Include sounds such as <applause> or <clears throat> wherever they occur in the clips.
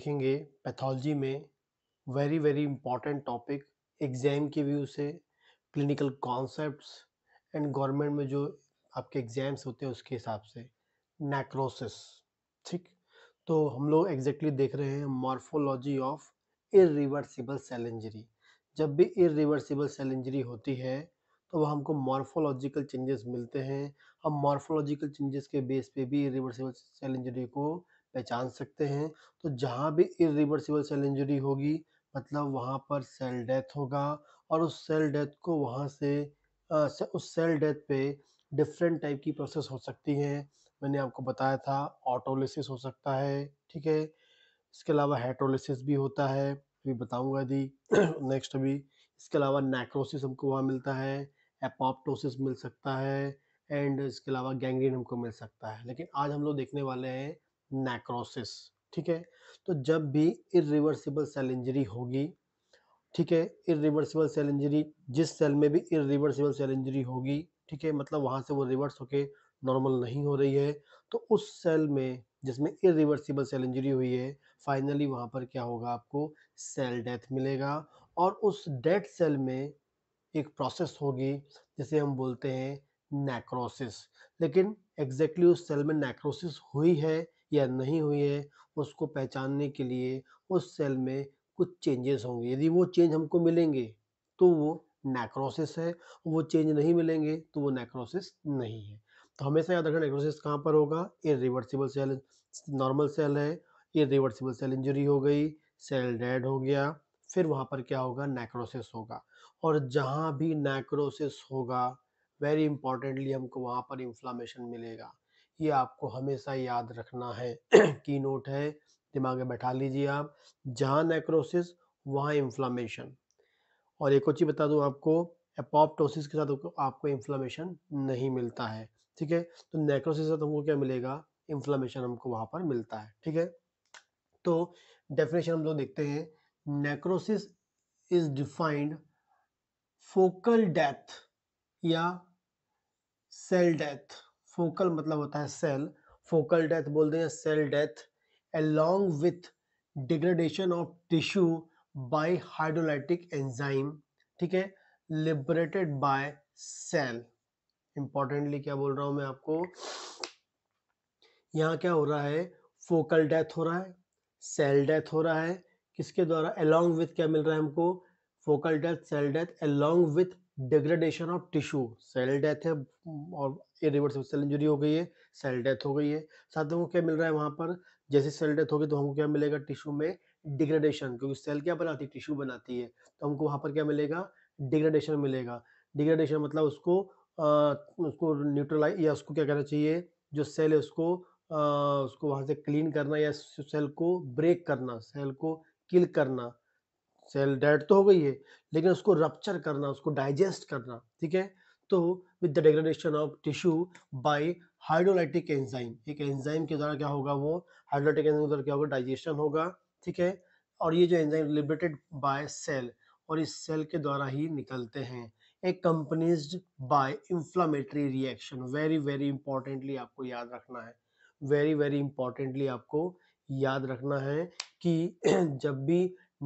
देखेंगे पैथोलॉजी में very very important topic exam के व्यू से क्लिनिकल कॉन्सेप्ट्स एंड गवर्नमेंट में जो आपके एग्ज़ाम्स होते हैं उसके हिसाब से नेक्रोसिस ठीक तो हम लोग एग्जैक्टली देख रहे हैं morphology of irreversible cell injury जब भी इरिवर्सिबल सेल इंजरी होती है तो वह हमको मॉर्फोलॉजिकल चेंजेस मिलते हैं हम मॉर्फोलॉजिकल चेंजेस के बेस पे भी इरिवर्सिबल सेल इंजरी को पहचान सकते हैं तो जहाँ भी इरिवर्सिबल सेल इंजरी होगी मतलब वहाँ पर सेल डेथ होगा और उस सेल डेथ को वहाँ से आ, से, उस सेल डेथ पे डिफरेंट टाइप की प्रोसेस हो सकती हैं मैंने आपको बताया था ऑटोलिसिस हो सकता है ठीक है इसके अलावा हेट्रोलिसिस भी होता है अभी बताऊंगा दी <clears throat> नेक्स्ट अभी इसके अलावा नेक्रोसिस हमको वहाँ मिलता है एपॉप्टोसिस मिल सकता है एंड इसके अलावा गैंग्रीन हमको मिल सकता है लेकिन आज हम लोग देखने वाले हैं नेक्रोसिस ठीक है तो जब भी इरिवर्सिबल सेल इंजरी होगी ठीक है इरिवर्सिबल सेल इंजरी जिस सेल में भी इरिवर्सिबल सेल इंजरी होगी ठीक है मतलब वहाँ से वो रिवर्स होके नॉर्मल नहीं हो रही है तो उस सेल में जिसमें इरिवर्सिबल सेल इंजरी हुई है फाइनली वहाँ पर क्या होगा आपको सेल डेथ मिलेगा और उस डेड सेल में एक प्रोसेस होगी जिसे हम बोलते हैं नेक्रोसिस लेकिन एग्जैक्टली exactly उस सेल में नेक्रोसिस हुई है या नहीं हुई है उसको पहचानने के लिए उस सेल में कुछ चेंजेस होंगे यदि वो चेंज हमको मिलेंगे तो वो नेक्रोसिस है वो चेंज नहीं मिलेंगे तो वो नेक्रोसिस नहीं है तो हमेशा याद रखना नेक्रोसिस कहाँ पर होगा रिवर्सिबल सेल नॉर्मल सेल है रिवर्सिबल सेल इंजरी हो गई सेल डेड हो गया फिर वहाँ पर क्या होगा नेक्रोसिस होगा और जहाँ भी नेक्रोसिस होगा वेरी इंपॉर्टेंटली हमको वहाँ पर इंफ्लामेशन मिलेगा ये आपको हमेशा याद रखना है की <clears throat> नोट है दिमाग में बैठा लीजिए आप जहाँ नेक्रोसिस वहाँ इन्फ्लामेशन और एक और चीज़ बता दूँ आपको एपोप्टोसिस के साथ आपको इन्फ्लामेशन नहीं मिलता है ठीक है तो नेक्रोसिस साथ हमको क्या मिलेगा इन्फ्लामेशन हमको वहाँ पर मिलता है ठीक है तो डेफिनेशन हम लोग देखते हैं necrosis is defined focal death या सेल डेथ फोकल मतलब होता है सेल फोकल डेथ बोलते हैं cell death along with degradation of tissue by hydrolytic enzyme ठीक है लिबरेटेड बाय सेल इंपॉर्टेंटली क्या बोल रहा हूं मैं आपको यहाँ क्या हो रहा है फोकल डेथ हो रहा है सेल डेथ हो रहा है किसके द्वारा अलोंग विथ क्या मिल रहा है हमको focal death cell death along with degradation of tissue cell death है और इरिवर्सिबल सेल इंजरी हो गई है सेल डेथ हो गई है साथ में क्या मिल रहा है वहाँ पर जैसे सेल डेथ होगी तो हमको क्या मिलेगा टिश्यू में डिग्रेडेशन क्योंकि सेल क्या बनाती है टिश्यू बनाती है तो हमको वहाँ पर क्या मिलेगा डिग्रेडेशन मिलेगा डिग्रेडेशन मतलब उसको आ, उसको न्यूट्रलाइज या उसको क्या कहना चाहिए जो सेल है उसको आ, उसको वहाँ से क्लीन करना या सेल को ब्रेक करना सेल को किल करना सेल डेड तो हो गई है लेकिन उसको रप्चर करना उसको डाइजेस्ट करना ठीक है तो with the degradation of tissue by hydrolytic enzyme एक एंजाइम के द्वारा क्या होगा वो हाइड्रोलाइटिक एंजाइम के द्वारा क्या होगा डाइजेशन होगा ठीक है और ये जो एंजाइम लिबरेटेड बाय सेल और इस सेल के द्वारा ही निकलते हैं companies by inflammatory reaction very very importantly आपको याद रखना है वेरी वेरी इंपॉर्टेंटली आपको याद रखना है कि <clears throat> जब भी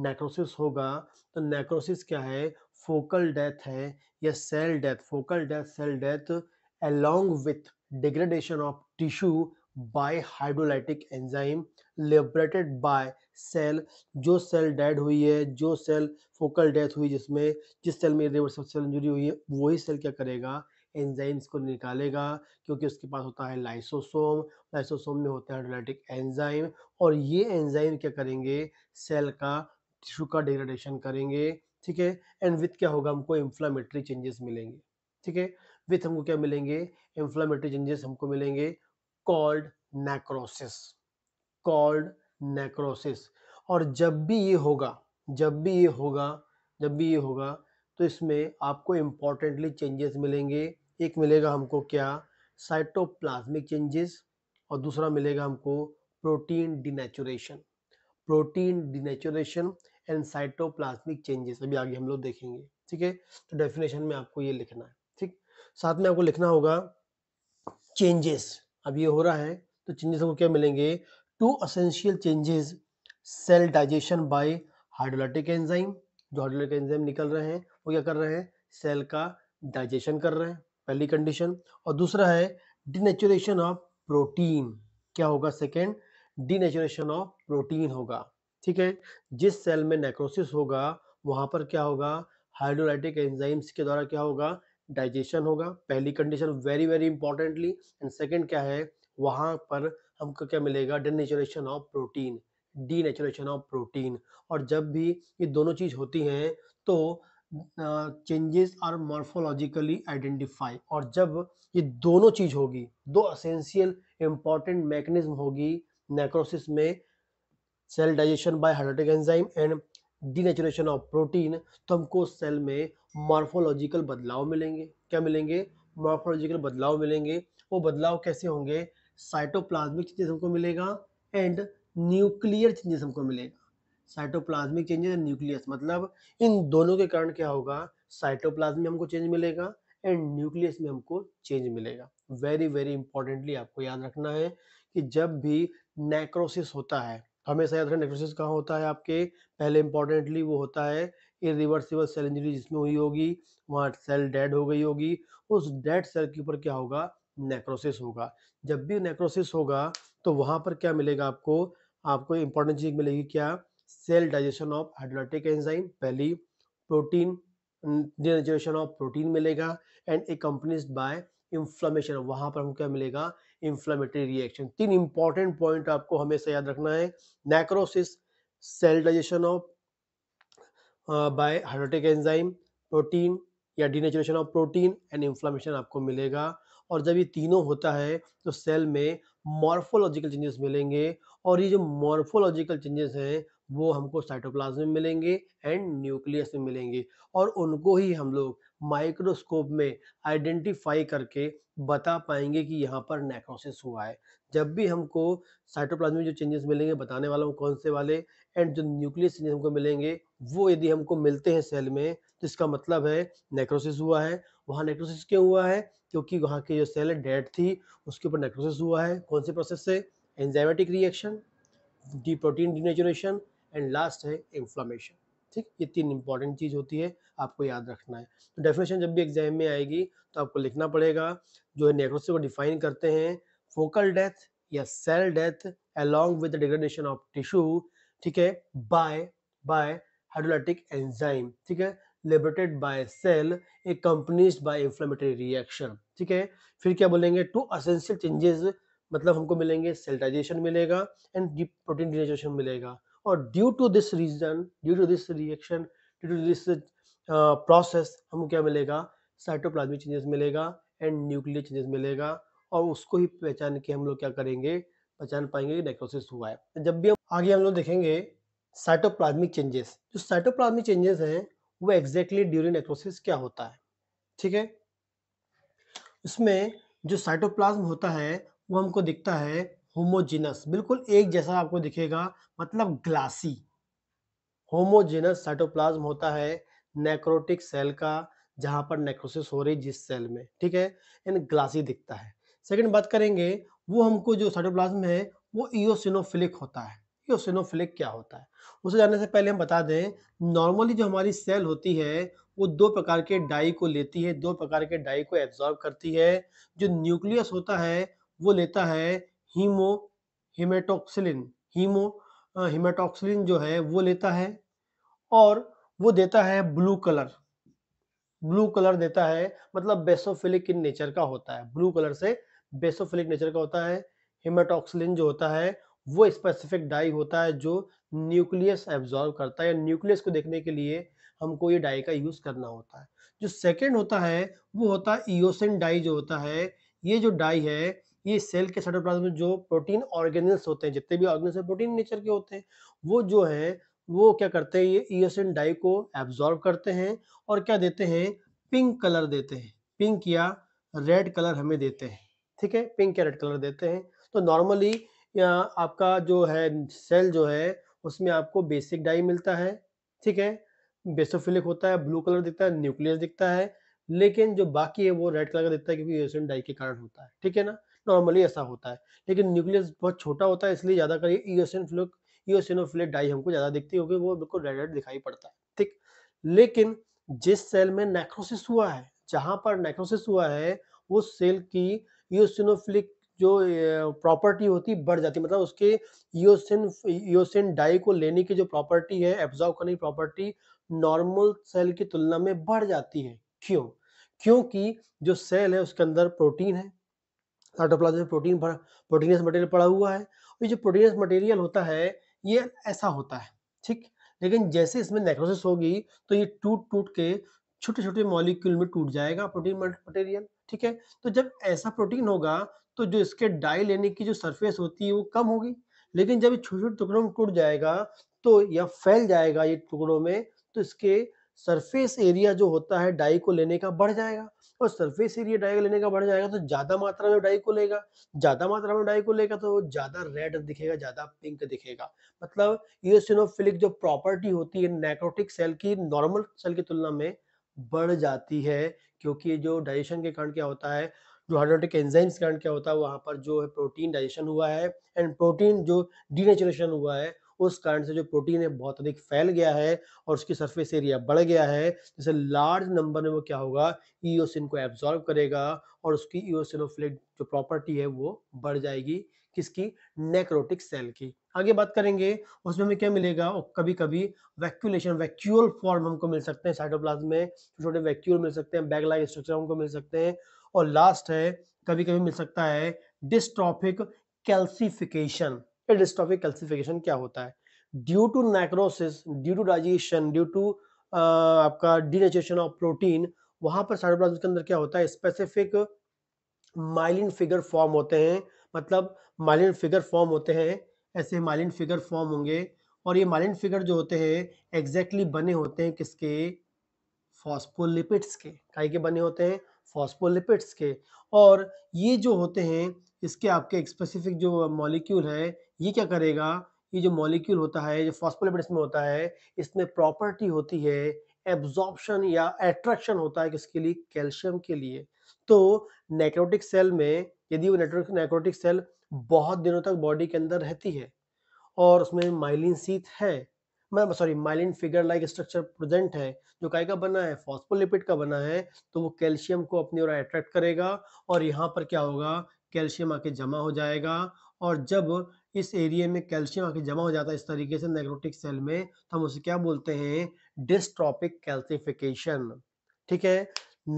नेक्रोसिस होगा तो नेक्रोसिस क्या है फोकल डेथ है या cell death focal death cell death along with degradation of tissue by hydrolytic enzyme liberated by cell जो सेल डेड हुई है जो सेल फोकल डेथ हुई जिसमें जिस सेल में रिवर्सल सेल इंजरी हुई है वही सेल क्या करेगा एंजाइम्स को निकालेगा क्योंकि उसके पास होता है लाइसोसोम लाइसोसोम में होता है हाइड्रोलाइटिक एंजाइम और ये एंजाइम क्या करेंगे सेल का टिश्यू का डिग्रेडेशन करेंगे ठीक है एंड विथ क्या होगा हमको इन्फ्लामेटरी चेंजेस मिलेंगे ठीक है विथ हमको क्या मिलेंगे इन्फ्लामेटरी चेंजेस हमको मिलेंगे कॉल्ड नेक्रोसिस कॉल्ड नेक्रोसिस और जब भी ये होगा जब भी ये होगा जब भी ये होगा तो इसमें आपको इम्पोर्टेंटली चेंजेस मिलेंगे एक मिलेगा हमको क्या साइटोप्लाज्मिक चेंजेस और दूसरा मिलेगा हमको protein denaturation protein denaturation and cytoplasmic changes अभी आगे हम लोग देखेंगे ठीक है तो डेफिनेशन में आपको ये लिखना है ठीक साथ में आपको लिखना होगा चेंजेस अब ये हो रहा है तो चेंजेस आपको क्या मिलेंगे two essential changes cell digestion by hydrolytic enzyme जो हाइड्रोलाइटिक एंजाइम निकल रहे हैं वो क्या कर रहे हैं सेल का डाइजेशन कर रहे हैं पहली कंडीशन और दूसरा है डिनेचुरेशन ऑफ प्रोटीन क्या होगा सेकेंड डिनेचुरेशन ऑफ प्रोटीन होगा ठीक है जिस सेल में नेक्रोसिस होगा वहाँ पर क्या होगा हाइड्रोलाइटिक एंजाइम्स के द्वारा क्या होगा डाइजेशन होगा पहली condition very very importantly and second क्या है वहाँ पर हमको क्या मिलेगा denaturation of protein denaturation of protein और जब भी ये दोनों चीज़ होती हैं तो चेंजेस आर मॉर्फोलॉजिकली आइडेंटिफाई और जब ये दोनों चीज़ होगी दो असेंशियल इम्पॉर्टेंट मैकेनिज्म होगी नेक्रोसिस में cell digestion by hydrolytic enzyme and denaturation of protein तो हमको सेल में मॉर्फोलॉजिकल बदलाव मिलेंगे क्या मिलेंगे मॉर्फोलॉजिकल बदलाव मिलेंगे वो बदलाव कैसे होंगे साइटोप्लाज्मिक चेंजेस हमको मिलेगा एंड न्यूक्लियर चेंजेस हमको मिलेगा साइटोप्लाज्मिक चेंजेस एंड न्यूक्लियस मतलब इन दोनों के कारण क्या होगा साइटोप्लाज्म में हमको चेंज मिलेगा एंड न्यूक्लियस में हमको चेंज मिलेगा वेरी वेरी इंपॉर्टेंटली आपको याद रखना है कि जब भी नेक्रोसिस होता है हमेशा याद रखना नेक्रोसिस कहाँ होता है आपके पहले इंपॉर्टेंटली वो होता है इरिवर्सिबल सेल इंजरी जिसमें हुई होगी वहाँ सेल डेड हो गई होगी उस डेड सेल के ऊपर क्या होगा नेक्रोसिस होगा जब भी नेक्रोसिस होगा तो वहाँ पर क्या मिलेगा आपको आपको इंपॉर्टेंट चीज मिलेगी क्या cell digestion of hydrolytic enzyme पहली प्रोटीन डिजेशन ऑफ प्रोटीन मिलेगा and a companies by inflammation वहाँ पर हम क्या मिलेगा इन्फ्लामेटरी रिएक्शन तीन इंपॉर्टेंट पॉइंट आपको हमेशा याद रखना है necrosis cell digestion of by hydrolytic enzyme protein या denaturation of protein and inflammation आपको मिलेगा और जब ये तीनों होता है तो सेल में मॉर्फोलॉजिकल चेंजेस मिलेंगे और ये जो मॉर्फोलॉजिकल चेंजेस हैं वो हमको साइटोप्लाज्म में मिलेंगे एंड न्यूक्लियस में मिलेंगे और उनको ही हम लोग माइक्रोस्कोप में आइडेंटिफाई करके बता पाएंगे कि यहाँ पर नेक्रोसिस हुआ है जब भी हमको साइटोप्लाज्म में जो चेंजेस मिलेंगे बताने वाला हूँ कौन से वाले एंड जो न्यूक्लियस चेंजेस हमको मिलेंगे वो यदि हमको मिलते हैं सेल में तो इसका मतलब है नेक्रोसिस हुआ है वहाँ नेक्रोसिस क्यों हुआ है क्योंकि वहाँ की जो सेल है डेड थी उसके ऊपर नेक्रोसिस हुआ है कौन से प्रोसेस से enzymatic reaction the protein denaturation and last है इन्फ्लामेशन ठीक ये तीन इंपॉर्टेंट चीज़ होती है आपको याद रखना है तो डेफिनेशन जब भी एग्जाम में आएगी तो आपको लिखना पड़ेगा जो है नेक्रोसिस को डिफाइन करते हैं फोकल डेथ या cell death along with degradation of tissue ठीक है बाय बाय हाइड्रोलाइटिक एंजाइम ठीक है liberated by cell a companies by inflammatory reaction ठीक है फिर क्या बोलेंगे टू असेंशियल चेंजेस मतलब हमको मिलेंगे सेल्टाइजेशन मिलेगा एंड डीप प्रोटीन डिजेशन मिलेगा और due to this reason due to this reaction due to this process हमको क्या मिलेगा साइटोप्लाज्मिक चेंजेस मिलेगा एंड न्यूक्लियर चेंजेस मिलेगा और उसको ही पहचान के हम लोग क्या करेंगे पहचान पाएंगे नेक्रोसिस हुआ है जब भी हम आगे हम लोग देखेंगे साइटोप्लाज्मिक चेंजेस जो साइटोप्लाज्मिक चेंजेस हैं वो एग्जैक्टली ड्यूरिंग नेक्रोसिस क्या होता है ठीक है इसमें जो साइटोप्लाज्म होता है वो हमको दिखता है होमोजिनस बिल्कुल एक जैसा आपको दिखेगा मतलब ग्लासी होमोजिनस साइटोप्लाज्म होता है नेक्रोटिक सेल का जहां पर नेक्रोसिस हो रही जिस सेल में ठीक है इन ग्लासी दिखता है सेकंड बात करेंगे वो हमको जो साइटोप्लाज्म है वो इोसिनोफिलिक होता है इोसिनोफिलिक क्या होता है उसे जानने से पहले हम बता दें नॉर्मली जो हमारी सेल होती है वो दो प्रकार के डाई को लेती है दो प्रकार के डाई को एब्जॉर्ब करती है जो न्यूक्लियस होता है वो लेता है हीमो हिमेटोक्सिलिन हीमो हिमेटोक्सिलिन जो है वो लेता है और वो देता है ब्लू कलर ब्लू कलर देता है मतलब बेसोफिलिक इन नेचर का होता है ब्लू कलर से बेसोफिलिक नेचर का होता है हिमेटोक्सिलिन जो होता है वो स्पेसिफिक डाई होता है जो न्यूक्लियस एब्जॉर्व करता है या न्यूक्लियस को देखने के लिए हमको ये डाई का यूज करना होता है जो सेकेंड होता है वो होता है ईओसिन डाई जो होता है ये जो डाई है ये सेल के साइटोप्लाज्म में जो प्रोटीन ऑर्गेनल्स होते हैं जितने भी ऑर्गेनल्स प्रोटीन नेचर के होते हैं वो जो है वो क्या करते हैं ये ईसिन डाई को एब्जॉर्व करते हैं और क्या देते हैं पिंक कलर देते हैं पिंक या रेड कलर हमें देते हैं ठीक है पिंक या रेड कलर देते हैं तो नॉर्मली आपका जो है सेल जो है उसमें आपको बेसिक डाई मिलता है ठीक है बेसोफिलिक होता है ब्लू कलर दिखता है न्यूक्लियस दिखता है लेकिन जो बाकी है वो रेड कलर का दिखता है क्योंकि डाई के कारण होता है ठीक है ना नॉर्मली ऐसा होता है लेकिन न्यूक्लियस बहुत छोटा होता है इसलिए ज़्यादा कर ईओसिन डाई हमको ज़्यादा दिखती है क्योंकि वो बिल्कुल रेड रेड दिखाई पड़ता है ठीक लेकिन जिस सेल में नेक्रोसिस हुआ है जहां पर नेक्रोसिस हुआ है उस सेल की ईओसिनोफिलिक जो प्रॉपर्टी होती बढ़ जाती है मतलब उसके ईओसिन ईओसिन डाई को लेने की जो प्रॉपर्टी है एब्जॉर्व करने की प्रॉपर्टी नॉर्मल सेल की तुलना में बढ़ जाती है क्यों क्योंकि जो सेल है उसके अंदर प्रोटीन है साइटोप्लाज्म में प्रोटीन भर प्रोटीनियस मटेरियल पड़ा हुआ है और जो प्रोटीनियस मटेरियल होता है ये ऐसा होता है ठीक लेकिन जैसे इसमें नेक्रोसिस होगी तो ये टूट टूट के छोटे छोटे मॉलिक्यूल में टूट जाएगा प्रोटीन मटेरियल ठीक है तो जब ऐसा प्रोटीन होगा तो जो इसके डाई लेने की जो सरफेस होती है वो कम होगी लेकिन जब छोटे छोटे टुकड़ों में टूट जाएगा तो या फैल जाएगा ये टुकड़ों में तो इसके सरफेस एरिया जो होता है डाई को लेने का बढ़ जाएगा और सरफेस एरिया डाई को लेने का बढ़ जाएगा तो ज़्यादा मात्रा में डाई को लेगा ज़्यादा मात्रा में डाई को लेगा तो ज़्यादा रेड दिखेगा ज़्यादा पिंक दिखेगा मतलब ये सिनोफिलिक जो प्रॉपर्टी होती है नेक्रोटिक सेल की नॉर्मल सेल की तुलना में बढ़ जाती है क्योंकि जो डाइजेशन के कारण क्या होता है जो हाइड्रोटिक एंजाइम्स कारण क्या होता है वहां पर जो है प्रोटीन डाइजेशन हुआ है एंड प्रोटीन जो डीनेचुरेशन हुआ है उस कारण से जो प्रोटीन है बहुत अधिक फैल गया है और उसकी सरफेस एरिया बढ़ गया है जैसे लार्ज नंबर में वो क्या होगा ईओसिन को एब्जॉर्ब करेगा और उसकी ईओसिनोफिलिक जो प्रॉपर्टी है वो बढ़ जाएगी किसकी नेक्रोटिक सेल की आगे बात करेंगे उसमें हमें क्या मिलेगा और कभी कभी वैक्यूलेशन वैक्यूअल फॉर्म हमको मिल सकते हैं साइटोप्लाज्म में छोटे वैक्यूल मिल सकते हैं बैग लाइक स्ट्रक्चर हमको मिल सकते हैं और लास्ट है कभी कभी मिल सकता है डिस्ट्रॉफिक कैल्सिफिकेशन ये डिस्ट्रॉफिक कैल्सिफिकेशन क्या होता है due to necrosis due to digestion due to आपका डिनेचुरेशन ऑफ प्रोटीन वहां पर साइटोप्लाज्म के अंदर क्या होता है स्पेसिफिक माइलिन फिगर फॉर्म होते हैं मतलब माइलिन फिगर फॉर्म होते हैं ऐसे माइलिन फिगर फॉर्म होंगे और ये माइलिन फिगर जो होते हैं एग्जैक्टली exactly बने होते हैं किसके फॉस्फोलिपिड्स के काहे के बने होते हैं फॉस्फोलिपिड्स के और ये जो होते हैं इसके आपके एक स्पेसिफिक जो मॉलिक्यूल है ये क्या करेगा ये जो मॉलिक्यूल होता है जो फॉस्फोलिपिड इसमें होता है इसमें प्रॉपर्टी होती है एब्जॉर्प्शन या एट्रैक्शन होता है किसके लिए कैल्शियम के लिए तो नेक्रोटिक सेल में यदि वो नेक्रोटिक सेल बहुत दिनों तक बॉडी के अंदर रहती है और उसमें माइलिन सीथ है मैं sorry myelin figure like structure present है जो काय का बना है फॉस्फोलिपिड का बना है तो वो कैल्शियम को अपनी ओर अट्रैक्ट करेगा और यहाँ पर क्या होगा कैल्शियम आके जमा हो जाएगा और जब इस एरिया में कैल्शियम आके जमा हो जाता है इस तरीके से नेग्रोटिक सेल में तो हम उसे क्या बोलते हैं डिस्ट्रॉपिक कैल्सिफिकेशन ठीक है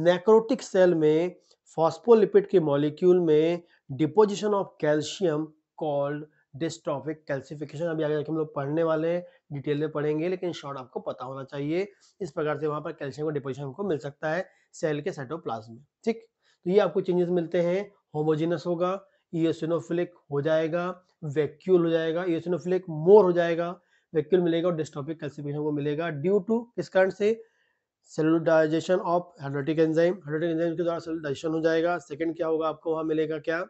नेक्रोटिक सेल में फॉस्पोलिपिड के मॉलिक्यूल में deposition of calcium called dystrophic calcification अभी आगे जाके हम लोग पढ़ने वाले हैं डिटेल में पढ़ेंगे लेकिन शॉर्ट आपको पता होना चाहिए इस प्रकार से वहाँ पर कैल्शियम का डिपोजिशन हमको मिल सकता है सेल के साइटोप्लाज्म में ठीक तो ये आपको चेंजेस मिलते हैं होमोजिनस होगा ईओसिनोफिलिक हो जाएगा वैक्यूल हो जाएगा एसिनोफिलिक मोर हो जाएगा वैक्यूल मिलेगा और डिस्टॉपिक कैल्सिफिकेशन को मिलेगा ड्यू टू किस कारण से cellulization of hydrolytic enzyme hydrolytic enzyme के द्वारा सेलुलाइजेशन हो जाएगा सेकंड क्या होगा आपको वहां मिलेगा क्या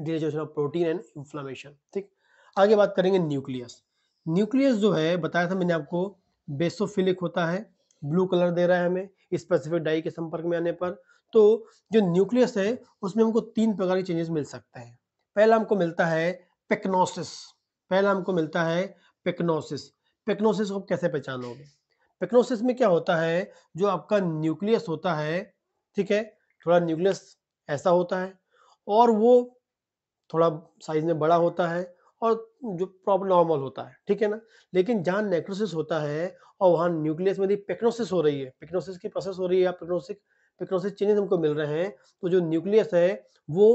digestion of protein and inflammation ठीक आगे बात करेंगे न्यूक्लियस न्यूक्लियस जो है बताया था मैंने आपको बेसोफिलिक होता है ब्लू कलर दे रहा है हमें स्पेसिफिक डाई के संपर्क में आने पर तो जो न्यूक्लियस है उसमें हमको तीन प्रकार के चेंजेस मिल सकते हैं पहला हमको मिलता है पेक्नोसिस पहला हमको मिलता है पेक्नोसिस पेक्नोसिस को कैसे पहचानोगे पेक्नोसिस में क्या होता है जो आपका न्यूक्लियस होता है ठीक है थोड़ा न्यूक्लियस ऐसा होता है और वो थोड़ा साइज में बड़ा होता है और जो प्रॉब्लम नॉर्मल होता है ठीक है ना लेकिन जहाँ नेक्रोसिस होता है और वहाँ न्यूक्लियस में यदि पेक्नोसिस हो रही है पेक्नोसिस की प्रोसेस हो रही है या पेक्नोसिक पेक्नोसिस चेंजेस हमको मिल रहे हैं तो जो न्यूक्लियस है वो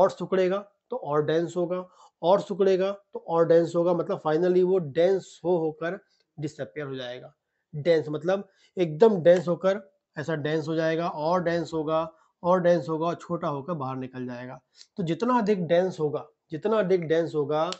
और सुकड़ेगा तो और डेंस होगा और सुखड़ेगा तो और डेंस होगा मतलब फाइनली वो डेंस हो होकर डिसअपेयर हो जाएगा डेंस मतलब एकदम डेंस होकर ऐसा डेंस हो जाएगा और डेंस होगा और डेंस होगा और छोटा होकर बाहर निकल जाएगा तो जितना अधिक डेंस होगा जितना अधिक डेंस होगा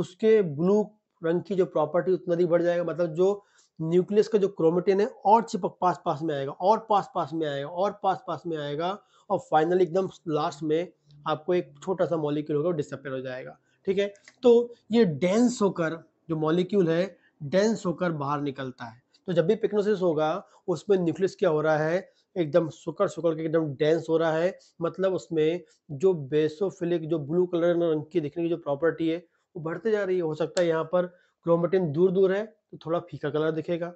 उसके ब्लू रंग की जो प्रॉपर्टी उतना अधिक बढ़ जाएगा मतलब जो न्यूक्लियस का जो क्रोमेटिन है और चिपक पास पास में आएगा और पास पास में आएगा और पास पास में आएगा और फाइनली एकदम लास्ट में आपको एक छोटा सा मॉलिक्यूल होगा वो डिसअपेयर हो जाएगा ठीक है तो ये डेंस होकर जो मॉलिक्यूल है डेंस होकर बाहर निकलता है तो जब भी पिक्नोसिस होगा उसमें न्यूक्लियस क्या हो रहा है एकदम सुकर सुकर के एकदम डेंस हो रहा है मतलब उसमें जो बेसोफिलिक जो ब्लू कलर रंग की दिखने की जो प्रॉपर्टी है वो बढ़ते जा रही है हो सकता है यहाँ पर क्रोमेटिन दूर दूर है तो थोड़ा फीका कलर दिखेगा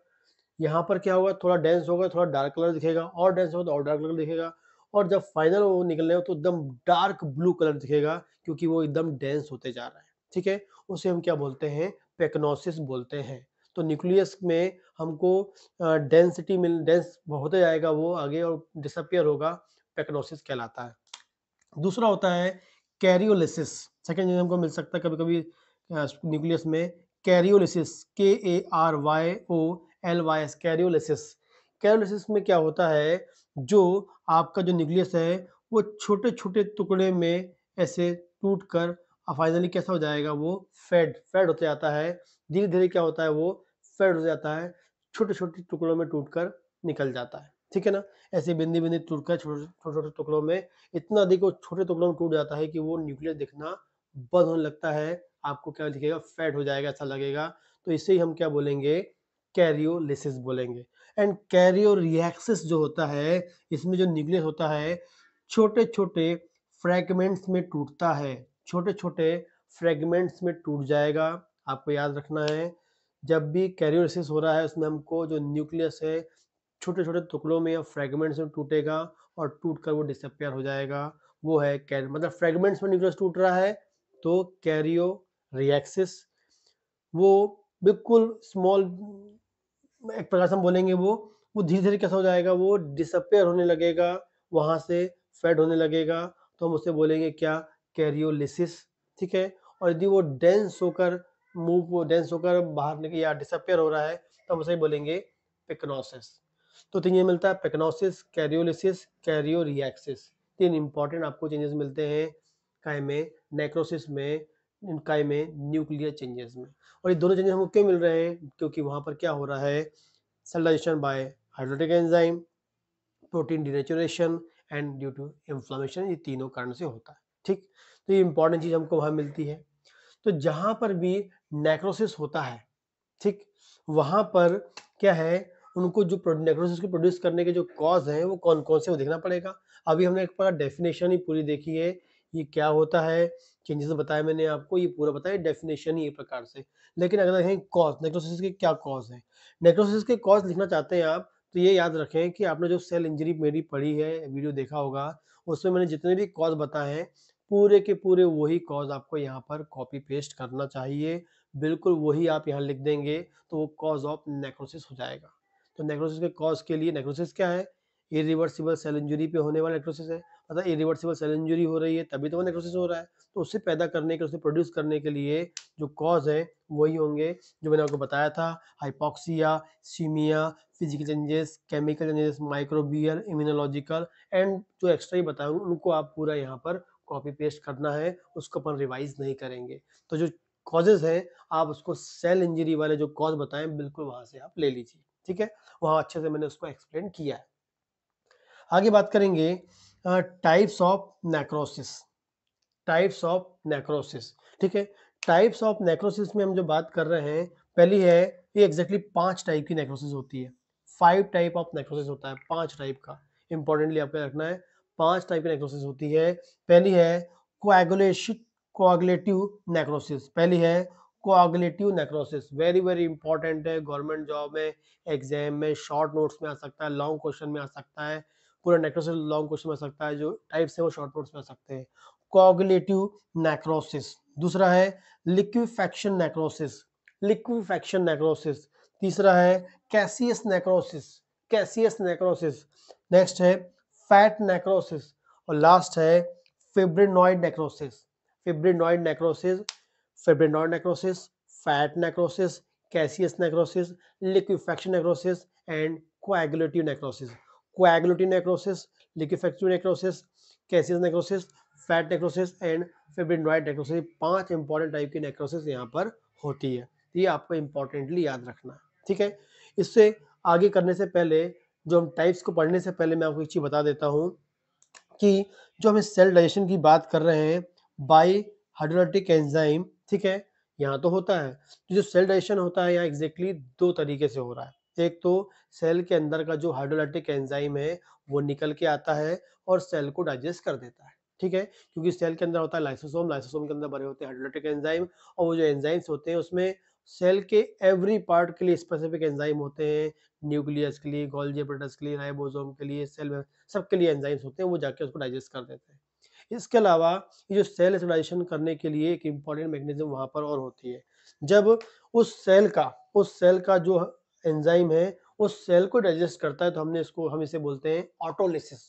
यहाँ पर क्या होगा थोड़ा डेंस होगा थोड़ा डार्क कलर दिखेगा और डेंस होगा तो और डार्क कलर दिखेगा और जब फाइनल वो निकलने हो तो एकदम डार्क ब्लू कलर दिखेगा क्योंकि वो एकदम डेंस होते जा रहा है ठीक है उसे हम क्या बोलते हैं पेक्नोसिस बोलते हैं तो न्यूक्लियस में हमको डेंसिटी मिल डेंस होते जाएगा वो आगे और डिसअपियर होगा पेक्नोसिस कहलाता है दूसरा होता है कैरियोलिसिस सेकेंड हमको मिल सकता है कभी कभी न्यूक्लियस में karyolysis K A R Y O L Y S karyolysis karyolysis में क्या होता है जो आपका जो न्यूक्लियस है वो छोटे छोटे टुकड़े में ऐसे टूट कर फाइनली कैसा हो जाएगा वो फेड फेड होते जाता है धीरे धीरे क्या होता है वो फेड हो जाता है छोटे छोटे टुकड़ों में टूट कर निकल जाता है ठीक है ना ऐसे बिंदी बिंदी टूट कर छोटे छोटे टुकड़ों में इतना अधिक वो छोटे टुकड़ों में टूट जाता है कि वो न्यूक्लियस दिखना बंद होने लगता है आपको क्या दिखेगा फैट हो जाएगा ऐसा लगेगा तो इसे ही हम क्या बोलेंगे कैरियोलिसिस बोलेंगे एंड कैरियो रिएक्सिस जो होता है इसमें जो न्यूक्लियस होता है छोटे छोटे फ्रेगमेंट्स में टूटता है छोटे छोटे फ्रेगमेंट्स में टूट जाएगा आपको याद रखना है जब भी कैरियोसिस हो रहा है उसमें हमको जो न्यूक्लियस है छोटे छोटे टुकड़ों में या फ्रेगमेंट्स में टूटेगा और टूट कर वो डिसअपेयर हो जाएगा वो है कैर मतलब फ्रेगमेंट्स में न्यूक्लियस टूट रहा है तो कैरियो रिएक्सिस वो बिल्कुल स्मॉल एक प्रकार से हम बोलेंगे वो वो धीरे धीरे कैसा हो जाएगा वो डिसअपेयर होने लगेगा वहाँ से फेड होने लगेगा तो हम उसे बोलेंगे क्या कैरियोलिसिस ठीक है और यदि वो डेंस होकर मूव डेंस होकर बाहर निकल या डिसअपेयर हो रहा है तो हम उसे बोलेंगे पेकनोसिस तो तीन ये मिलता है पेकनोसिस कैरियोलिसिस कैरियोरिएक्सिस तीन इंपॉर्टेंट आपको चेंजेस मिलते हैं काय में नेक्रोसिस में इनकाई में न्यूक्लियर चेंजेस में और ये दोनों चेंजेस हमको क्यों मिल रहे हैं क्योंकि वहाँ पर क्या हो रहा है cellization by hydrolytic enzyme protein denaturation and due to inflammation ये तीनों कारण से होता है ठीक तो ये इंपॉर्टेंट चीज़ हमको वहाँ मिलती है तो जहाँ पर भी नेक्रोसिस होता है ठीक वहाँ पर क्या है उनको जो नेक्रोसिस को प्रोड्यूस करने के जो कॉज हैं वो कौन कौन से वो देखना पड़ेगा अभी हमने एक पूरा डेफिनेशन ही पूरी देखी है ये क्या होता है चेंजेस बताया मैंने आपको ये पूरा बताया डेफिनेशन ये प्रकार से लेकिन अगर देखें कॉज नेक्रोसिस के क्या कॉज है नेक्रोसिस के कॉज लिखना चाहते हैं आप तो ये याद रखें कि आपने जो सेल इंजरी मेरी पढ़ी है वीडियो देखा होगा उसमें मैंने जितने भी कॉज बताए हैं पूरे के पूरे वही कॉज आपको यहाँ पर कॉपी पेस्ट करना चाहिए बिल्कुल वही आप यहाँ लिख देंगे तो वो कॉज ऑफ नेक्रोसिस हो जाएगा तो नेक्रोसिस के कॉज के लिए नेक्रोसिस क्या है इरिवर्सिबल सेल इंजरी पे होने वाला नेक्रोसिस है मतलब इरिवर्सिबल सेल इंजरी हो रही है तभी तो वो नेक्रोसिस हो रहा है तो उससे पैदा करने के उसे प्रोड्यूस करने के लिए जो कॉज है वही होंगे जो मैंने आपको बताया था hypoxia ischaemia physical changes chemical changes microbial immunological and जो एक्स्ट्रा ही बताऊँ उनको आप पूरा यहाँ पर कॉपी पेस्ट करना है उसको अपन रिवाइज नहीं करेंगे तो जो कॉजेज हैं आप उसको सेल इंजरी वाले जो कॉज बताएं बिल्कुल वहाँ से आप ले लीजिए ठीक है वहाँ अच्छे से मैंने उसको एक्सप्लेन किया है आगे बात करेंगे types of necrosis types of necrosis ठीक है टाइप्स ऑफ नेक्रोसिस में हम जो बात कर रहे हैं पहली है ये एग्जैक्टली exactly पांच टाइप की नेक्रोसिस होती है फाइव टाइप ऑफ नेक्रोसिस होता है पांच टाइप का इंपॉर्टेंटली आपको रखना है पांच टाइप की नेक्रोसिस होती है पहली है कोएगुलेशन कोएगुलेटिव नेक्रोसिस पहली है coagulative necrosis very very important है गवर्नमेंट जॉब में एग्जाम में शॉर्ट नोट्स में आ सकता है लॉन्ग क्वेश्चन में आ सकता है पूरा नेक्रोसिस लॉन्ग क्वेश्चन में आ सकता है जो टाइप्स है वो शॉर्ट नोट्स में आ सकते हैं कॉगलेटिव नेक्रोसिस दूसरा है लिक्विफैक्शन नेक्रोसिस लिक्विफैक्शन नेक्रोसिस तीसरा है caseous necrosis caseous necrosis next है फैट नेक्रोसिस और लास्ट है fibrinoid necrosis fibrinoid necrosis fibrinoid necrosis fat necrosis caseous necrosis liquefaction necrosis and coagulative necrosis coagulative necrosis liquefactive necrosis caseous necrosis fat necrosis and fibrinoid necrosis पांच important type की necrosis यहाँ पर होती है ये आपको इंपॉर्टेंटली याद रखना है ठीक है इससे आगे करने से पहले जो हम टाइप्स को पढ़ने से पहले मैं आपको एक चीज़ बता देता हूँ कि जो हम सेल डाइजेशन की बात कर रहे हैं बाई हाइड्रोटिक एंजाइम ठीक है यहाँ तो होता है तो जो सेल डाइजेशन होता है यहाँ एग्जैक्टली दो तरीके से हो रहा है एक तो सेल के अंदर का जो हाइड्रोलाइटिक एंजाइम है वो निकल के आता है और सेल को डाइजेस्ट कर देता है ठीक है क्योंकि सेल के अंदर होता है लाइसोसोम लाइसोसोम के अंदर भरे होते हैं हाइड्रोलिटिक एंजाइम और वो जो एंजाइम्स होते हैं उसमें सेल के एवरी पार्ट के लिए स्पेसिफिक एंजाइम होते हैं न्यूक्लियस के लिए गोल्जेपेटस के लिए राइबोसोम के लिए सेल में सबके लिए एंजाइम्स होते हैं वो जाके उसको डाइजेस्ट कर देते हैं इसके अलावा ये जो सेल एसिडाइजेशन करने के लिए एक इम्पॉर्टेंट मैकेनिज्म वहाँ पर और होती है जब उस सेल का उस सेल का जो एंजाइम है उस सेल को डाइजेस्ट करता है तो हमने इसको हम इसे बोलते हैं ऑटोलिसिस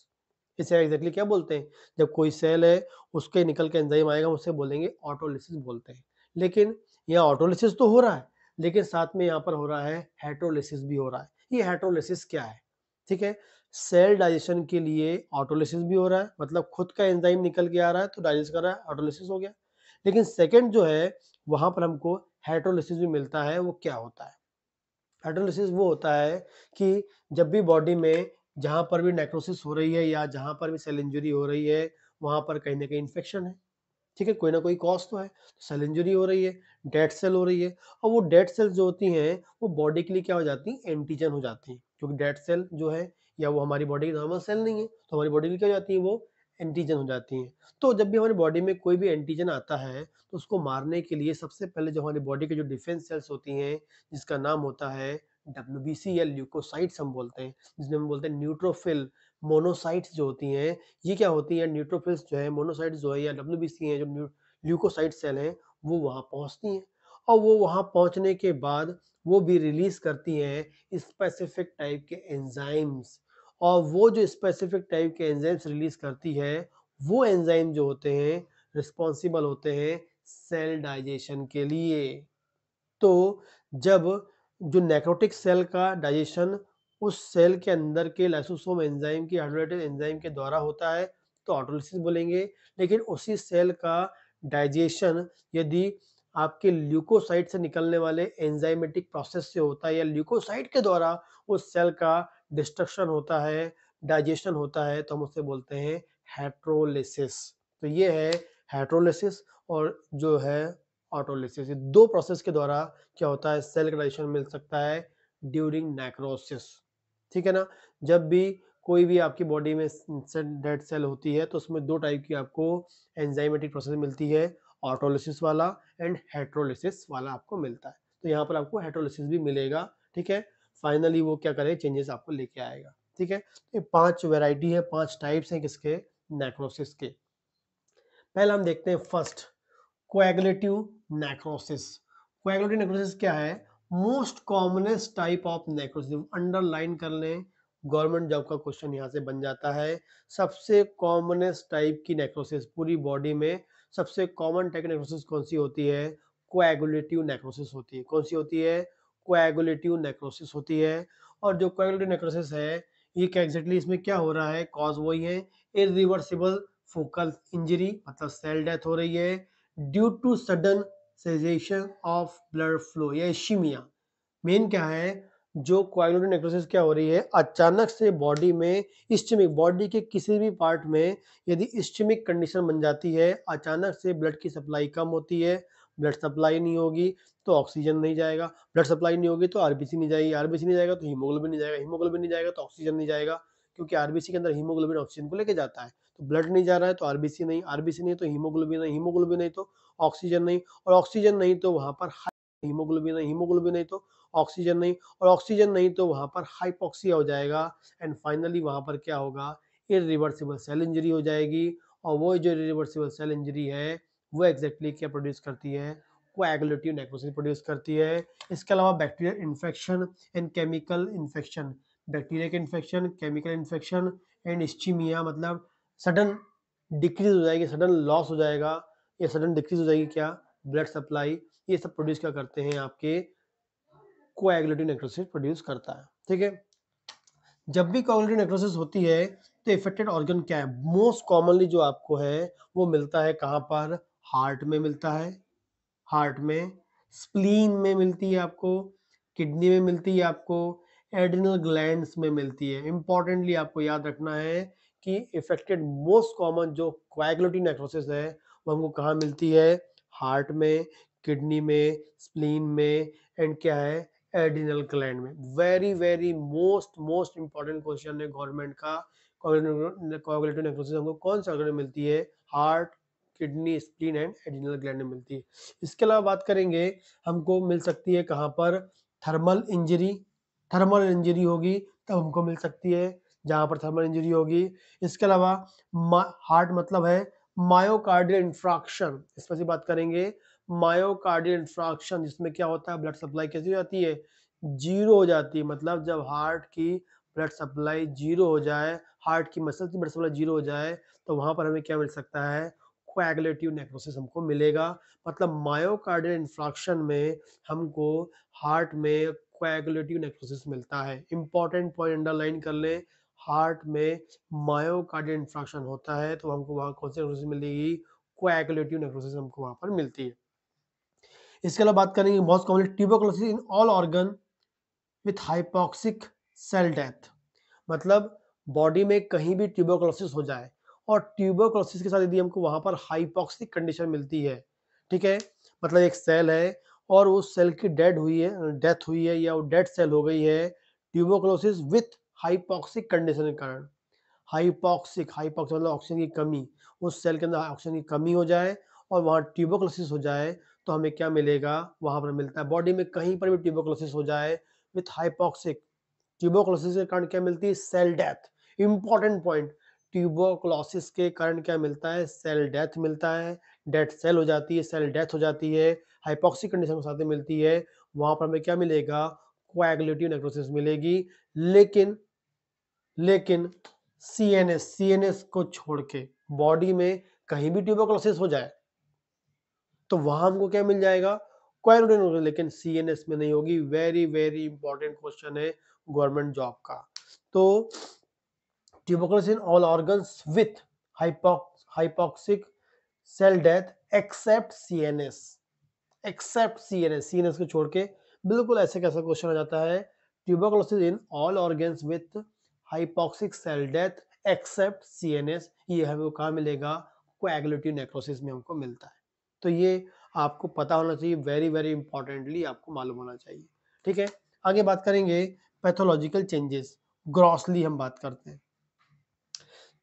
इसे एग्जैक्टली क्या बोलते हैं जब कोई सेल है उसके निकल के एंजाइम आएगा उसे बोलेंगे ऑटोलिसिस बोलते हैं लेकिन यहाँ ऑटोलिसिस तो हो रहा है लेकिन साथ में यहाँ पर हो रहा है हेट्रोलिसिस भी हो रहा है ये हेट्रोलिसिस क्या है ठीक है सेल डाइजेशन के लिए ऑटोलिसिस भी हो रहा है मतलब खुद का एंजाइम निकल के आ रहा है तो डाइजेस्ट कर रहा है ऑटोलिसिस हो गया लेकिन सेकेंड जो है वहाँ पर हमको हेट्रोलिसिस भी मिलता है वो क्या होता है हेट्रोलिसिस वो होता है कि जब भी बॉडी में जहाँ पर भी नेक्रोसिस हो रही है या जहाँ पर भी सेल इंजरी हो रही है वहाँ पर कहीं ना कहीं इन्फेक्शन है ठीक है कोई ना कोई कॉज तो है तो सेल इंजरी हो रही है डेड सेल हो रही है और वो डेड सेल जो होती हैं वो बॉडी के लिए क्या हो जाती हैं एंटीजन हो जाती हैं क्योंकि डेड सेल जो है या वो हमारी बॉडी की नॉर्मल सेल नहीं है तो हमारी बॉडी के लिए क्या हो जाती है वो एंटीजन हो जाती हैं तो जब भी हमारी बॉडी में कोई भी एंटीजन आता है तो उसको मारने के लिए सबसे पहले जो हमारी बॉडी के जो डिफेंस सेल्स होती हैं जिसका नाम होता है डब्ल्यू बी सी या ल्यूकोसाइट्स हम बोलते हैं जिसमें हम बोलते हैं न्यूट्रोफिल मोनोसाइट्स जो होती हैं ये क्या होती हैं न्यूट्रोफिल्स जो है मोनोसाइट्स जो है या डब्ल्यू बी सी हैं जो ल्यूकोसाइट सेल हैं वो वहाँ पहुँचती हैं और वो वहाँ पहुँचने के बाद वो भी रिलीज करती हैं स्पेसिफिक टाइप के एंजाइम्स और वो जो स्पेसिफिक टाइप के एंजाइम्स रिलीज करती है वो एंजाइम जो होते हैं रिस्पॉन्सिबल होते हैं सेल डाइजेशन के लिए तो जब जो नेक्रोटिक सेल का डाइजेशन उस सेल के अंदर के लाइसोसोम एंजाइम की हाइड्रोलेटेड एंजाइम के द्वारा होता है तो ऑटोलिसिस बोलेंगे लेकिन उसी सेल का डाइजेशन यदि आपके ल्यूकोसाइट से निकलने वाले एंजाइमेटिक प्रोसेस से होता है या ल्यूकोसाइट के द्वारा उस सेल का डिस्ट्रक्शन होता है डाइजेशन होता है तो हम उसे बोलते हैं हेट्रोलिसिस तो ये है हेट्रोलिसिस और जो है ऑटोलिसिस दो प्रोसेस के द्वारा क्या होता है सेल ग्रेडेशन मिल सकता है ड्यूरिंग नेक्रोसिस ठीक है ना जब भी कोई भी आपकी बॉडी में डेड सेल होती है तो उसमें दो टाइप की आपको एंजाइमेटिक प्रोसेस मिलती है ऑटोलिसिस वाला एंड हेट्रोलिसिस वाला आपको मिलता है तो यहाँ पर आपको हेट्रोलिसिस भी मिलेगा ठीक है फाइनली वो क्या करे चेंजेस आपको लेके आएगा ठीक है तो ये पांच वेराइटी है पांच टाइप्स हैं किसके नेक्रोसिस के पहला हम देखते हैं first coagulative necrosis coagulative necrosis क्या है most commonest type of necrosis underline कर लें गवर्नमेंट जॉब का क्वेश्चन यहाँ से बन जाता है सबसे कॉमनेस्ट टाइप की नेक्रोसिस पूरी बॉडी में सबसे कॉमन टाइप की नेक्रोसिस कौन सी होती है कोएगुलेटिव नेक्रोसिस होती है कौन सी होती है कोएगुलेटिव नेक्रोसिस होती है और जो कोएगुलेटिव नेक्रोसिस है ये क्या एग्जैक्टली इसमें क्या हो रहा है कॉज वही है इरिवर्सिबल फोकल इंजरी मतलब सेल डेथ हो रही है due to sudden cessation of blood flow या एशीमिया मेन क्या है जो कोआगुलेटिव नेक्रोसिस क्या हो रही है अचानक से बॉडी में इस्टमिक बॉडी के किसी भी पार्ट में यदि इस्टमिक कंडीशन बन जाती है अचानक से ब्लड की सप्लाई कम होती है ब्लड सप्लाई नहीं होगी तो ऑक्सीजन नहीं जाएगा ब्लड सप्लाई नहीं होगी तो आरबीसी नहीं जाएगी आरबीसी नहीं जाएगा तो हीमोग्लोबिन नहीं जाएगा हीमोग्लोबिन नहीं जाएगा तो ऑक्सीजन नहीं जाएगा क्योंकि आरबीसी के अंदर हीमोग्लोबिन ऑक्सीजन को लेके जाता है तो ब्लड नहीं जा रहा है तो आरबीसी नहीं आरबीसी नहीं तो हीमोग्लोबिन नहीं हीमोग्लोबिन नहीं तो ऑक्सीजन नहीं और ऑक्सीजन नहीं तो वहां पर हीमोग्लोबिन नहीं हीमोग्लोबिन नहीं तो ऑक्सीजन नहीं और ऑक्सीजन नहीं तो वहां पर हाइपोक्सिया हो जाएगा एंड फाइनली वहां पर क्या होगा इरिवर्सिबल सेल इंजरी हो जाएगी और वो जो इरिवर्सिबल सेल इंजरी है वो एग्जैक्टली क्या प्रोड्यूस करती है कोएगुलेटिव नेक्रोसिस प्रोड्यूस करती है इसके अलावा bacterial infection and chemical infection bacteria के infection chemical infection and ischaemia मतलब सडन डिक्रीज हो जाएगी सडन लॉस हो जाएगा या सडन डिक्रीज हो जाएगी क्या ब्लड सप्लाई ये सब प्रोड्यूस क्या करते हैं आपके कोएगुलेटिव नेक्रोसिस प्रोड्यूस करता है ठीक है जब भी कोएगुलेटिव नेक्रोसिस होती है तो इफेक्टेड ऑर्गन क्या है मोस्ट कॉमनली जो आपको है वो मिलता है कहाँ पर हार्ट में मिलता है हार्ट में स्प्लीन में मिलती है आपको किडनी में मिलती है आपको एडिनल ग्लैंड्स में मिलती है इंपॉर्टेंटली आपको याद रखना है कि इफेक्टेड मोस्ट कॉमन जो क्वागलोटिन नेक्रोसिस है वो हमको कहाँ मिलती है हार्ट में किडनी में स्प्लीन में एंड क्या है एडिनल ग्लैंड में very very most most important question है गवर्नमेंट का कोगुलेटिव नेक्रोसिस हमको कौन सा ऑर्गन मिलती है heart kidney spleen and adrenal gland में मिलती है इसके अलावा बात करेंगे हमको मिल सकती है कहाँ पर थर्मल इंजरी थर्मल इंजरी होगी तब हमको मिल सकती है जहाँ पर थर्मल इंजरी होगी इसके अलावा हार्ट मतलब है मायोकार्डियल इंफ्रैक्शन इस पर बात करेंगे मायोकार्डियल इंफ्रैक्शन जिसमें क्या होता है ब्लड सप्लाई कैसी हो जाती है जीरो हो जाती है मतलब जब हार्ट की ब्लड सप्लाई जीरो हो जाए हार्ट की मसल की ब्लड सप्लाई जीरो हो जाए तो वहाँ पर हमें क्या मिल सकता है कोएगुलेटिव नेक्रोसिस हमको मिलेगा मतलब मायोकार्डियल इंफ्रैक्शन में हमको हार्ट में कोएगुलेटिव नेक्रोसिस मिलता है इंपॉर्टेंट पॉइंट अंडरलाइन कर लें हार्ट में मायोकार्डियल इंफ्रैक्शन होता है तो हमको वहां कौन सी नेक्रोसिस मिलेगी कोएगुलेटिव नेक्रोसिस हमको वहां पर मिलती है इसके अलावा बात करेंगे most common tuberculosis in all organ with hypoxic cell death मतलब बॉडी में कहीं भी ट्यूबोक्लोसिस हो जाए और ट्यूबोक्लोसिस के साथ यदि हमको वहां पर हाइपोक्सिक कंडीशन मिलती है ठीक है मतलब एक सेल है और उस सेल की डेड हुई है डेथ हुई है या वो डेड सेल हो गई है ट्यूबोक्लोसिस विथ हाइपोक्सिक कंडीशन के कारण हाइपोक्सिक हाइपॉक्सिक मतलब ऑक्सीजन की कमी उस सेल के अंदर ऑक्सीजन की कमी हो जाए और वहाँ ट्यूबोक्लोसिस हो जाए तो हमें क्या मिलेगा वहाँ पर मिलता है बॉडी में कहीं पर भी ट्यूबोक्लोसिस हो जाए विथ हाइपोक्सिक ट्यूबोक्लोसिस के कारण क्या मिलती है cell death important point tuberculosis के कारण क्या मिलता है सेल डेथ मिलता है डेड सेल हो जाती है सेल डेथ हो जाती है हाइपोक्सी कंडीशन के साथ मिलती है वहां पर हमें क्या मिलेगा कोएगुलेटिव नेक्रोसिस मिलेगी लेकिन लेकिन सीएनएस सीएनएस को छोड़ के बॉडी में कहीं भी ट्यूबोक्लोसिस हो जाए तो वहां हमको क्या मिल जाएगा क्वारंटाइन लेकिन सीएनएस में नहीं होगी वेरी वेरी इंपॉर्टेंट क्वेश्चन है गवर्नमेंट जॉब का तो tuberculosis in all organ with hypoxic cell death except CNS except C N S C N S को छोड़ के बिल्कुल ऐसे कैसा क्वेश्चन आ जाता है tuberculosis in all organs with hypoxic cell death except C N S ये हमें कहाँ मिलेगा कोएगुलेटिव नेक्रोसिस में हमको मिलता है तो ये आपको पता होना चाहिए वेरी वेरी इंपॉर्टेंटली आपको मालूम होना चाहिए ठीक है आगे बात करेंगे पैथोलॉजिकल चेंजेस ग्रॉसली हम बात करते हैं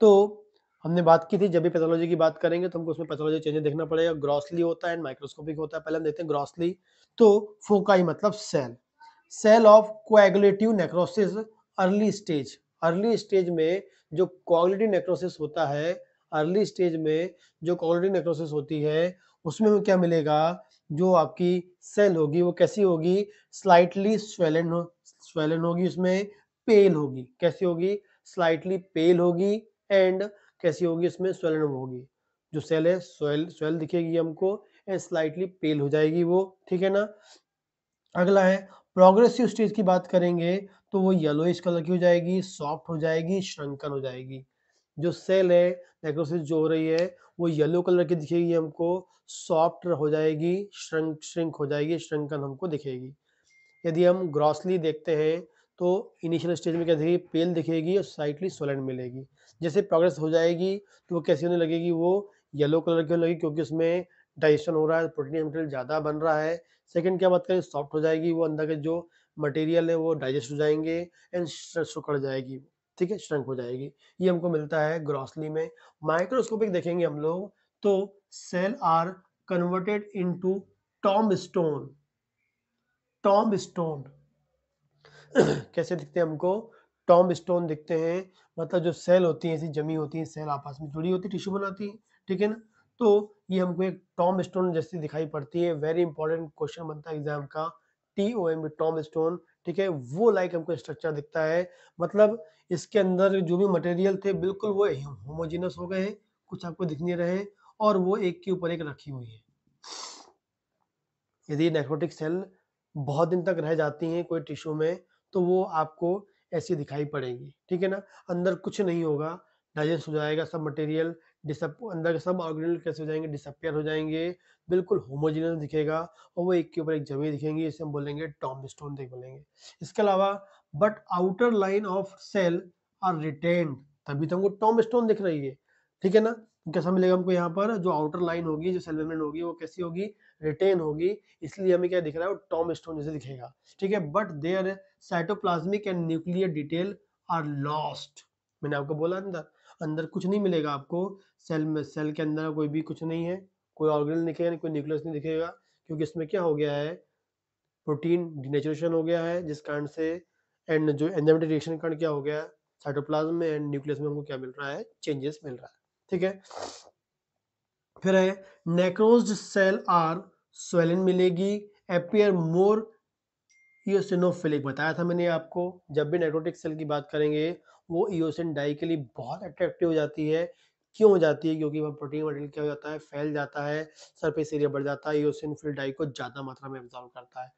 तो हमने बात की थी जब भी पैथोलॉजी की बात करेंगे तो हमको उसमें पैथोलॉजी चेंजेस देखना पड़ेगा ग्रॉसली होता है माइक्रोस्कोपिक होता है पहले हम देखते हैं ग्रॉसली तो फोकाई मतलब cell cell of coagulative necrosis early stage early stage में जो कोएगुलेटिव नेक्रोसिस होता है अर्ली स्टेज में जो कोएगुलेटिव नेक्रोसिस होती है उसमें क्या मिलेगा जो आपकी सेल होगी वो कैसी होगी स्लाइटली स्वेलन स्वेलन होगी उसमें पेल होगी कैसी होगी स्लाइटली पेल होगी एंड कैसी होगी इसमें स्वेलन होगी जो सेल है स्वेल स्वेल दिखेगी हमको एंड स्लाइटली पेल हो जाएगी वो ठीक है ना अगला है प्रोग्रेसिव स्टेज की बात करेंगे तो वो येलो इस कलर की हो जाएगी सॉफ्ट हो जाएगी श्रंकन हो जाएगी जो सेल है नेक्रोसिस जो हो रही है वो येलो कलर की दिखेगी हमको सॉफ्ट हो जाएगी श्रंक श्रिंक हो जाएगी श्रंकन हमको दिखेगी यदि हम ग्रॉसली देखते हैं तो इनिशियल स्टेज में क्या दिखेगी पेल दिखेगी और साइटली सोलन मिलेगी जैसे प्रोग्रेस हो जाएगी तो वो कैसी होने लगेगी वो येलो कलर की होने लगेगी क्योंकि उसमें डाइजेशन हो रहा है प्रोटीन मटेरियल ज़्यादा बन रहा है सेकंड क्या बात करें सॉफ्ट हो जाएगी वो अंदर के जो मटेरियल है वो डाइजेस्ट हो जाएंगे एंड सुखड़ जाएगी ठीक है श्रंक हो जाएगी ये हमको मिलता है ग्रॉसली में माइक्रोस्कोपिक देखेंगे हम लोग तो cell are converted into tombstone tombstone कैसे दिखते हैं हमको टॉम स्टोन दिखते हैं मतलब जो सेल होती है ऐसी जमी होती है सेल आपस में जुड़ी होती है टिश्यू बनाती है ठीक है ना तो ये हमको एक टॉम स्टोन जैसी दिखाई पड़ती है वेरी इंपॉर्टेंट क्वेश्चन बनता है एग्जाम का T O M tombstone ठीक है वो लाइक हमको स्ट्रक्चर दिखता है मतलब इसके अंदर जो भी मटेरियल थे बिल्कुल वो होमोजिनस हो गए हैं कुछ आपको दिख नहीं रहे और वो एक के ऊपर एक रखी हुई है यदि नेक्रोटिक सेल बहुत दिन तक रह जाती हैं कोई टिश्यू में तो वो आपको ऐसी दिखाई पड़ेंगी ठीक है ना अंदर कुछ नहीं होगा डाइजेस्ट हो जाएगा सब मटेरियल डिसअप अंदर के सब ऑर्गेन कैसे हो जाएंगे डिसअपियर हो जाएंगे बिल्कुल होमोजीनियस दिखेगा और वो एक के ऊपर एक जमी दिखेंगे इसे हम बोलेंगे टॉम स्टोन देख बोलेंगे इसके अलावा but outer line of cell are retain तभी तो हमको टॉम स्टोन दिख रही है ठीक है ना कैसा मिलेगा हमको यहाँ पर जो आउटर लाइन होगी जो सेल मेम्ब्रेन होगी वो कैसी होगी रिटेन होगी इसलिए हमें क्या दिख रहा है वो टॉम स्टोन जैसे दिखेगा ठीक है but their cytoplasmic and nuclear detail are lost मैंने आपको बोला अंदर अंदर कुछ नहीं मिलेगा आपको सेल में सेल के अंदर कोई भी कुछ नहीं है कोई ऑर्गेनल दिखेगा नहीं कोई न्यूक्लियस नहीं दिखेगा क्योंकि इसमें क्या हो गया है प्रोटीन डिनेचुरेशन हो गया है जिस कारण से एंड जो एंजाइमेटिक रिएक्शन कारण क्या हो गया है साइटोप्लाज्म में एंड न्यूक्लियस में हमको क्या मिल रहा है चेंजेस मिल रहा है ठीक है फिर है नेक्रोज सेल आर स्वेलिन मिलेगी अपियर मोर ईओसिनोफिलिक बताया था मैंने आपको जब भी नेक्रोटिक सेल की बात करेंगे वो ईओसिन डाई के लिए बहुत अट्रैक्टिव हो जाती है क्यों हो जाती है क्योंकि वह प्रोटीन मटेरियल क्या हो जाता है फैल जाता है सरफेस एरिया बढ़ जाता है ईओसिन फिल डाई को ज़्यादा मात्रा में एब्जॉर्व करता है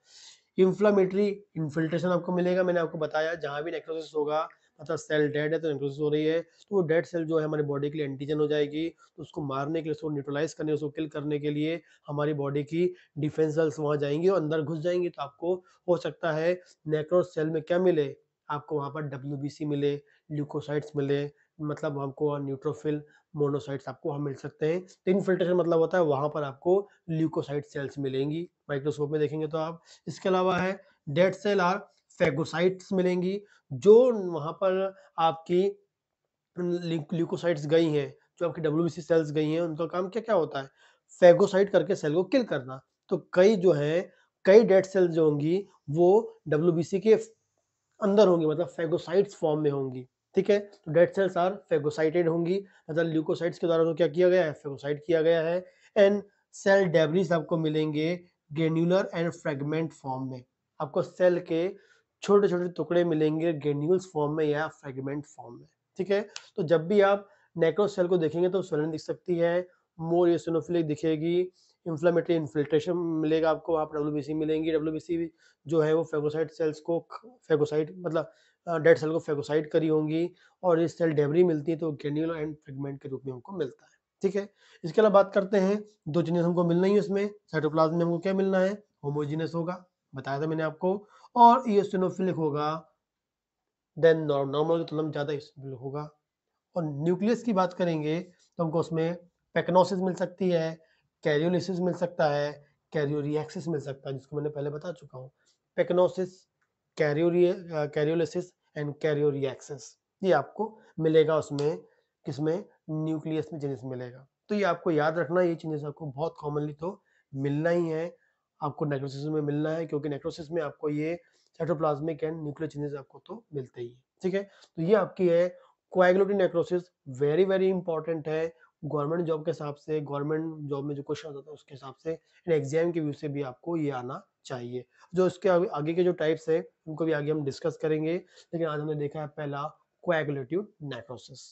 इन्फ्लामेटरी इन्फिल्ट्रेशन आपको मिलेगा मैंने आपको बताया जहाँ भी नेक्रोसिस होगा अतः सेल डेड है तो नेक्रोसिस हो रही है तो वो डेड सेल जो है हमारी बॉडी के लिए एंटीजन हो जाएगी तो उसको मारने के लिए उसको न्यूट्रलाइज करने उसको किल करने के लिए हमारी बॉडी की डिफेंस सेल्स वहाँ जाएंगी और अंदर घुस जाएंगी तो आपको हो सकता है नेक्रो सेल में क्या मिले आपको वहाँ पर डब्ल्यू मिले ल्यूकोसाइट्स मिले मतलब हमको न्यूट्रोफिल मोनोसाइट्स आपको हम मिल सकते हैं तो इनफिल्ट्रेशन मतलब होता है वहाँ पर आपको ल्यूकोसाइट सेल्स मिलेंगी माइक्रोस्कोप में देखेंगे तो आप इसके अलावा है डेड सेल आर फेगोसाइट्स मिलेंगी जो वहाँ पर आपकी ल्यूकोसाइट्स गई हैं जो आपकी डब्ल्यू सेल्स गई हैं उनका काम क्या क्या होता है फेगोसाइट करके सेल को किल करना तो कई जो है कई डेड सेल्स जो होंगी वो डब्ल्यू के अंदर होंगी मतलब फेगोसाइट्स फॉर्म में होंगी ठीक है तो डेड सेल्स आर फेगोसाइटेड होंगी मतलब ल्यूकोसाइट्स के द्वारा तो क्या किया गया है फेगोसाइट किया गया है एंड सेल डेबरीज आपको मिलेंगे ग्रेन्यूलर एंड फ्रेगमेंट फॉर्म में आपको सेल के छोटे छोटे टुकड़े मिलेंगे ग्रेन्यूल्स फॉर्म में या फ्रेगमेंट फॉर्म में ठीक है तो जब भी आप नेक्रोसेल को देखेंगे तो सोलन दिख सकती है मोर यूसोनोफिलिक दिखेगी इन्फ्लामेटरी इन्फिल्ट्रेशन मिलेगा आपको आप डब्ल्यू बी सी मिलेंगी डब्ल्यू बी सी जो है वो फेगोसाइट सेल्स को फेगोसाइट मतलब डेड सेल को फेगोसाइट करी होंगी और ये सेल डेबरी मिलती है तो ग्रेन्यूल एंड फ्रेगमेंट के रूप में हमको मिलता है ठीक है इसके अलावा बात करते हैं दो चीजें हमको मिलना ही है उसमें साइटोप्लाज्म में हमको क्या मिलना है होमोजीनियस होगा बताया था मैंने आपको और ईओसिनोफिलिक होगा देन नॉर्मल तुलना में ज़्यादा होगा और न्यूक्लियस की बात करेंगे तो हमको उसमें पेक्नोसिस मिल सकती है कैरियोलिसिस मिल सकता है कैरियोरिएक्सिस मिल सकता है जिसको मैंने पहले बता चुका हूँ पेक्नोसिस कैरियोरिए कैरियोलिसिस एंड कैरियोरिएक्सिस ये आपको मिलेगा उसमें किसमें न्यूक्लियस में जेनेसिस मिलेगा तो ये आपको याद रखना ये चीज़ें आपको बहुत कॉमनली तो मिलना ही है आपको नेक्रोसिस में मिलना है क्योंकि नेक्रोसिस में आपको ये साइटोप्लाज्मिक एंड न्यूक्लियर चेंजेस आपको तो मिलते ही ठीक है तो ये आपकी है coagulative necrosis very very important है गवर्नमेंट जॉब के हिसाब से गवर्नमेंट जॉब में जो क्वेश्चन आता है उसके हिसाब से एंड एग्जाम के व्यू से भी आपको ये आना चाहिए जो इसके आगे, के जो टाइप्स है उनको भी आगे हम डिस्कस करेंगे लेकिन आज हमने देखा है पहला कोएगुलेटिव नेक्रोसिस